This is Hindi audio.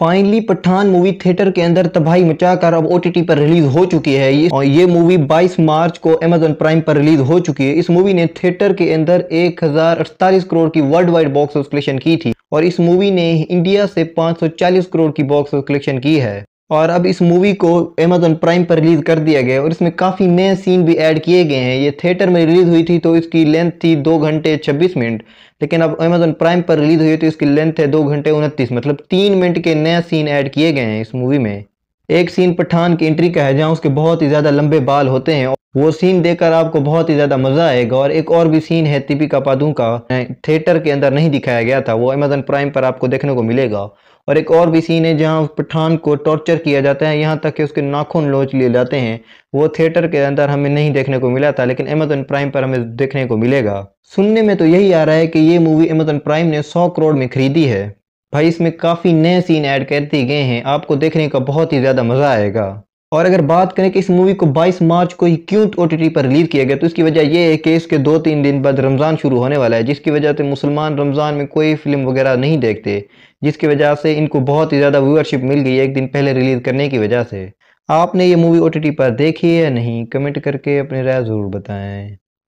फाइनली पठान मूवी थिएटर के अंदर तबाही मचाकर अब ओटीटी पर रिलीज हो चुकी है ये और ये मूवी 22 मार्च को अमेजोन प्राइम पर रिलीज हो चुकी है इस मूवी ने थिएटर के अंदर एक करोड़ की world wide box off collection की थी और इस मूवी ने इंडिया से 540 करोड़ की बॉक्स ऑफ कलेक्शन की है और अब इस मूवी को अमेजोन प्राइम पर रिलीज़ कर दिया गया और इसमें काफ़ी नए सीन भी ऐड किए गए हैं ये थिएटर में रिलीज़ हुई थी तो इसकी लेंथ थी दो घंटे छब्बीस मिनट लेकिन अब अमेजोन प्राइम पर रिलीज़ हुई तो इसकी लेंथ है दो घंटे उनतीस मतलब तीन मिनट के नए सीन ऐड किए गए हैं इस मूवी में एक सीन पठान की एंट्री का है जहाँ उसके बहुत ही ज़्यादा लंबे बाल होते हैं वो सीन देखकर आपको बहुत ही ज़्यादा मज़ा आएगा और एक और भी सीन है दीपिका पादू का थिएटर के अंदर नहीं दिखाया गया था वो अमेजन प्राइम पर आपको देखने को मिलेगा और एक और भी सीन है जहाँ पठान को टॉर्चर किया जाता है यहाँ तक कि उसके नाखून लोच लिए जाते हैं वो थिएटर के अंदर हमें नहीं देखने को मिला था लेकिन अमेजन प्राइम पर हमें देखने को मिलेगा सुनने में तो यही आ रहा है कि ये मूवी अमेजन प्राइम ने सौ करोड़ में खरीदी है भाई इसमें काफ़ी नए सीन ऐड कर दिए गए हैं आपको देखने का बहुत ही ज़्यादा मज़ा आएगा और अगर बात करें कि इस मूवी को 22 मार्च को क्यों ओ टी पर रिलीज किया गया तो इसकी वजह यह है कि इसके दो तीन दिन बाद रमज़ान शुरू होने वाला है जिसकी वजह से मुसलमान रमज़ान में कोई फिल्म वगैरह नहीं देखते जिसकी वजह से इनको बहुत ही ज़्यादा व्यूअरशिप मिल गई है एक दिन पहले रिलीज़ करने की वजह से आपने ये मूवी ओ पर देखी है या नहीं कमेंट करके अपनी राय ज़रूर बताएँ